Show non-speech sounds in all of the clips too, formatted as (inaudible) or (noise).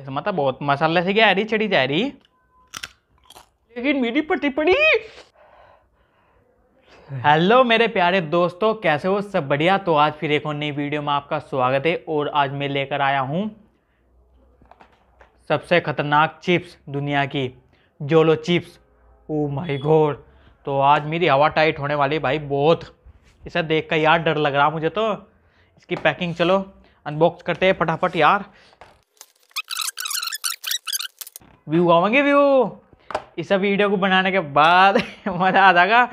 मत बहुत मसाले से क्या हरी चढ़ी जा रही लेकिन मेरी पट्टी पड़ी हेलो मेरे प्यारे दोस्तों कैसे हो सब बढ़िया तो आज फिर एक और नई वीडियो में आपका स्वागत है और आज मैं लेकर आया हूँ सबसे ख़तरनाक चिप्स दुनिया की Jolo chips oh my God तो आज मेरी हवा टाइट होने वाली भाई बहुत इसे देख कर यार डर लग रहा मुझे तो इसकी पैकिंग चलो अनबॉक्स करते हैं फटाफट यार व्यू आवेंगे व्यू इस सब वीडियो को बनाने के बाद (laughs) मज़ा आ जाएगा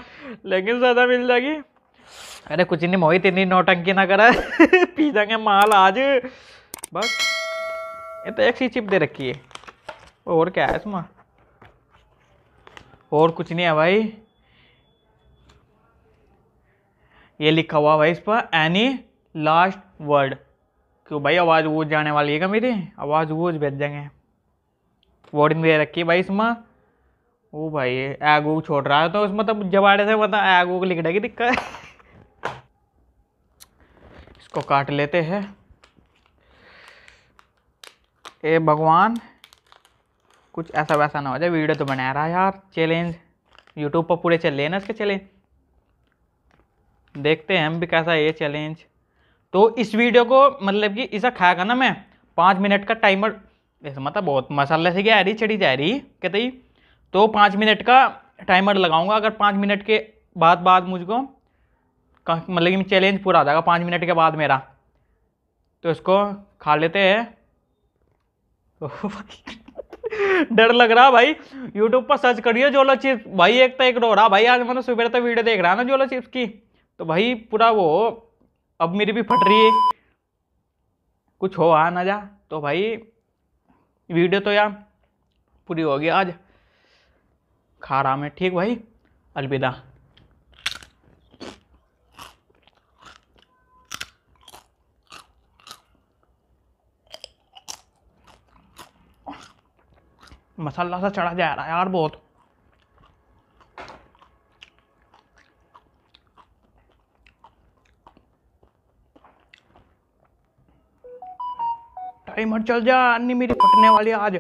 लेकिन ज़्यादा मिल जाएगी अरे कुछ नहीं मोहित इतनी नौटंकी ना करा पी जाएंगे माल आज बस ये तो एक सी चिप दे रखी है और क्या है इसमें और कुछ नहीं है भाई ये लिखा हुआ भाई इस पर एनी लास्ट वर्ड क्यों भाई आवाज़ वो जाने वाली है क्या मेरी आवाज़ वो भेज देंगे वार्निंग दे रखी है भाई इसमें ओ भाई एग वोग छोड़ रहा है तो उसमें तब तो जबाड़े से बता आग वोग लिख रहेगी दिक्कत इसको काट लेते हैं ए भगवान कुछ ऐसा वैसा ना हो जाए वीडियो तो बना रहा है यार चैलेंज यूट्यूब पर पूरे चल रहे ना इसके चैलेंज देखते हैं हम भी कैसा है ये चैलेंज तो इस वीडियो को मतलब कि इसे खाया ना मैं पाँच मिनट का टाइमर ऐसे मतलब तो बहुत मसाले से क्या आ रही चढ़ी जा रही कहते ही तो पाँच मिनट का टाइमर लगाऊंगा अगर पाँच मिनट के बाद बाद मुझको मतलब कि चैलेंज पूरा आ जाएगा पाँच मिनट के बाद मेरा तो इसको खा लेते हैं (laughs) डर लग रहा भाई यूट्यूब पर सर्च करिए जोलो चिप्स भाई एक तो एक रो रहा भाई आज मैंने सुबह तक वीडियो देख रहा है ना जोलो चिप्स की तो भाई पूरा वो अब मेरी भी फट रही है कुछ हो आ ना जा तो भाई वीडियो तो यार पूरी होगी आज खा रहा मैं ठीक भाई अलविदा मसाला सा चढ़ा जा रहा है यार बहुत टाइमर चल जा अन्नी मेरी फटने वाली आज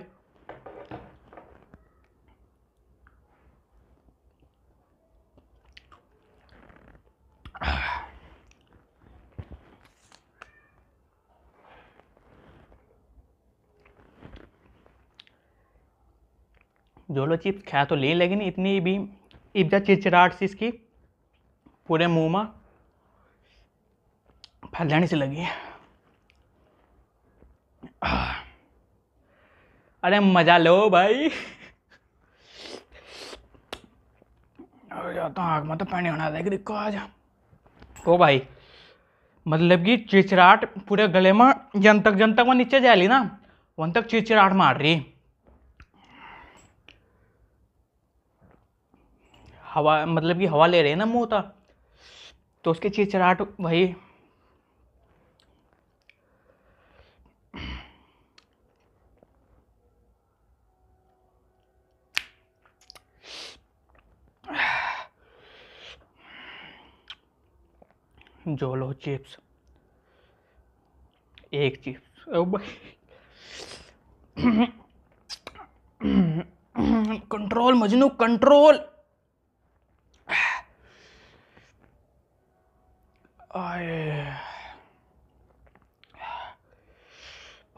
जोलो चिप्स खाया तो ले लेकिन इतनी भी इज्जत चिड़चिड़ाहट सी इसकी पूरे मुँह में फैलने से लगी है अरे मज़ा लो भाई जाता तो आग मत तो पानी होना देख देखो आज ओ भाई मतलब कि चिचराट पूरे गले में जन तक जन तक जा ली ना वन तक चिचराट मार रही हवा मतलब कि हवा ले रहे हैं ना मुँह तो, तो उसकी चिचराट भाई जोलो चिप्स एक चिप्स कंट्रोल मजनू कंट्रोल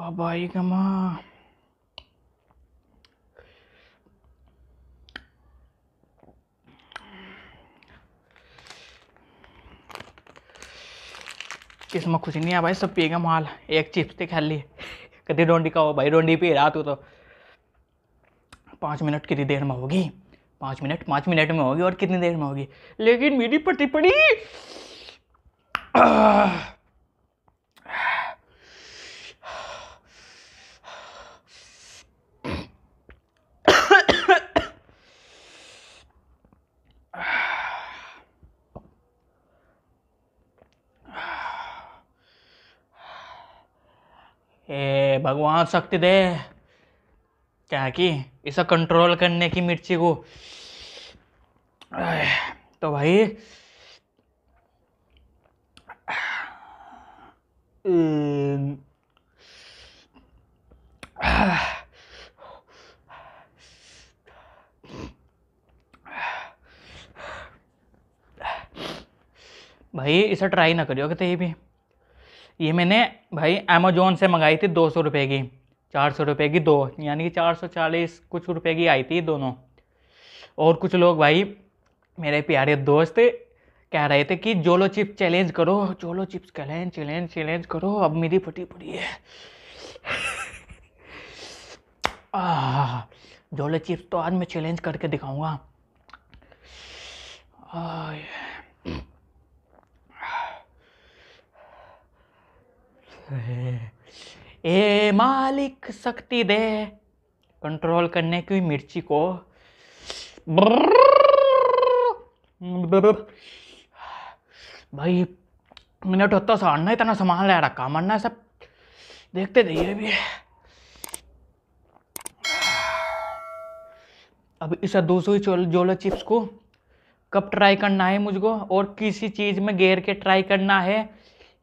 बाबा ये कमा किस्म खुशी नहीं है भाई सब पिएगा माल एक चिप्स तो खा ली कभी डोंडी का हो भाई डोंडी पी रहा तू तो पाँच मिनट कितनी देर में होगी पाँच मिनट पाँच मिनट में होगी और कितनी देर में होगी लेकिन मेरी पटी पड़ी ए भगवान शक्ति दे क्या कि इसे कंट्रोल करने की मिर्ची को तो भाई भाई इसे ट्राई ना करियो कि भी ये मैंने भाई अमेजोन से मंगाई थी दो सौ रुपये की चार सौ रुपये की दो यानी कि चार सौ चालीस कुछ रुपये की आई थी दोनों और कुछ लोग भाई मेरे प्यारे दोस्त कह रहे थे कि जोलो चिप चैलेंज करो Jolo chips challenge challenge challenge करो अब मेरी फटी पड़ी है आ, जोलो चिप्स तो आज मैं चैलेंज करके दिखाऊँगा है ए मालिक शक्ति दे कंट्रोल करने की मिर्ची को भाई मैंने तो सा अन्ना इतना सामान ले रखा मरना सब देखते जाइए भी अब इस दूसरी जोलो चिप्स को कब ट्राई करना है मुझको और किसी चीज़ में गेर के ट्राई करना है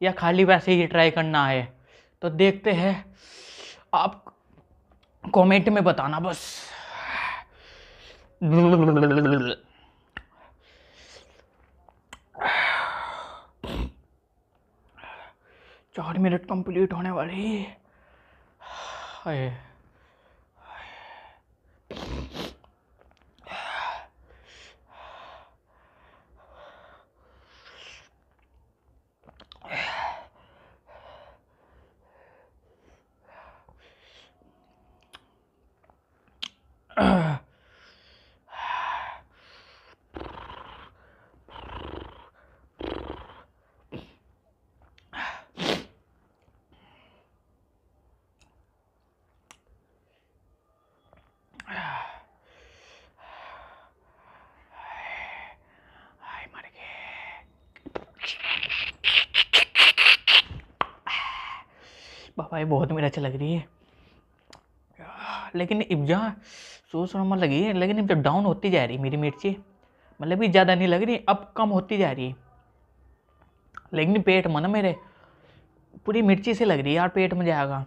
या खाली वैसे ही ट्राई करना है तो देखते हैं आप कमेंट में बताना बस चार मिनट कंप्लीट होने वाली है भाई बहुत मेरा अच्छी लग रही है लेकिन इब्जा सोच रहा मत लगी है लेकिन इब्जा डाउन होती जा रही है मेरी मिर्ची मतलब कि ज़्यादा नहीं लग रही अब कम होती जा रही है लेकिन पेट में ना मेरे पूरी मिर्ची से लग रही है यार पेट में जाएगा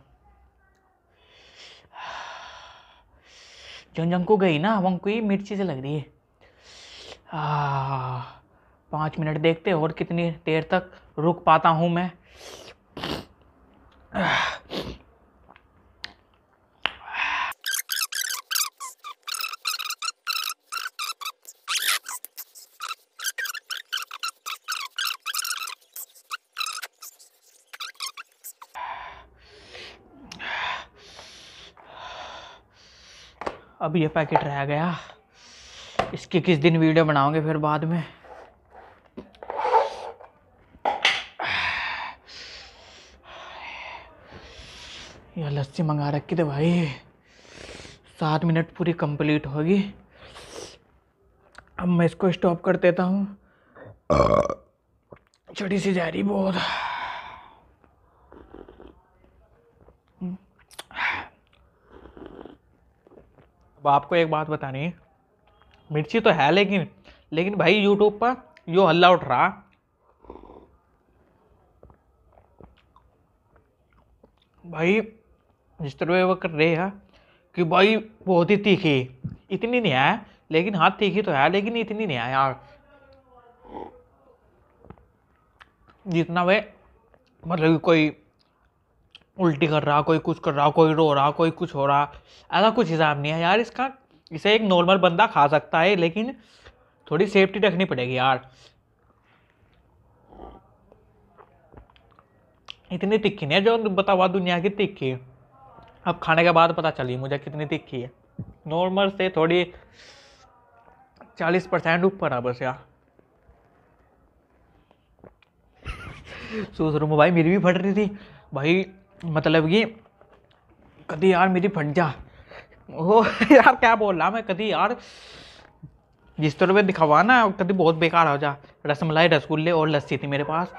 जो जंकू गई ना को ही मिर्ची से लग रही है पाँच मिनट देखते और कितनी देर तक रुक पाता हूँ मैं (sighs) अब ये पैकेट रह गया इसकी किस दिन वीडियो बनाओगे फिर बाद में लस्सी मंगा रखी थी भाई सात मिनट पूरी कंप्लीट होगी अब मैं इसको स्टॉप कर देता हूँ छोटी सी जा रही बहुत अब आपको एक बात बतानी है मिर्ची तो है लेकिन लेकिन भाई यूट्यूब पर यो हल्ला उठ रहा भाई जिस तरह वो कर रहे हैं कि भाई बहुत ही तीखी इतनी नहीं है लेकिन हाँ तीखी तो है लेकिन इतनी नहीं है यार जितना वे मतलब कोई उल्टी कर रहा कोई कुछ कर रहा कोई रो रहा कोई कुछ हो रहा ऐसा कुछ हिसाब नहीं है यार इसका इसे एक नॉर्मल बंदा खा सकता है लेकिन थोड़ी सेफ्टी रखनी पड़ेगी यार इतनी तिखी नहीं है जो बता हुआ दुनिया की तिखी अब खाने के बाद पता चली मुझे कितनी तीखी है नॉर्मल से थोड़ी चालीस परसेंट ऊपर है बस यार सोच रूम भाई मेरी भी फट रही थी भाई मतलब कि कभी यार मेरी फट जा ओ (laughs) यार क्या बोल रहा मैं कभी यार जिस तरह पे दिखावा ना कभी बहुत बेकार हो जा रसमलाई रसगुल्ले और लस्सी थी मेरे पास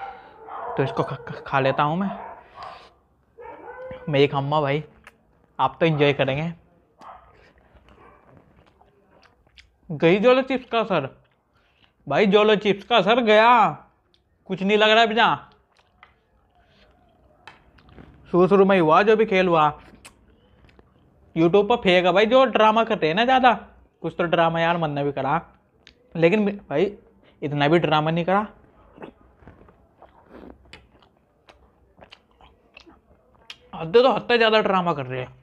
तो इसको खा, खा लेता हूँ मैं मेरी खम्मा भाई आप तो इंजॉय करेंगे गई जोलो चिप्स का सर भाई जोलो चिप्स का सर गया कुछ नहीं लग रहा है बिना शुरू शुरू में हुआ जो भी खेल हुआ यूट्यूब पर फेंका भाई जो ड्रामा करते हैं ना ज़्यादा कुछ तो ड्रामा यार मन ने भी करा लेकिन भाई इतना भी ड्रामा नहीं करा हद तो हद ज़्यादा ड्रामा कर रहे हैं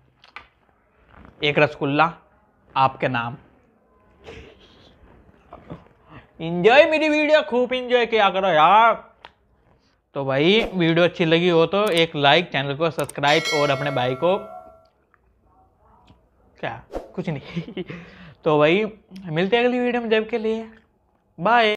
एक रसगुल्ला आपके नाम इंजॉय मेरी वीडियो खूब इंजॉय किया करो यार तो भाई वीडियो अच्छी लगी हो तो एक लाइक चैनल को सब्सक्राइब और अपने भाई को क्या कुछ नहीं (laughs) तो भाई मिलते हैं अगली वीडियो में जब के लिए बाय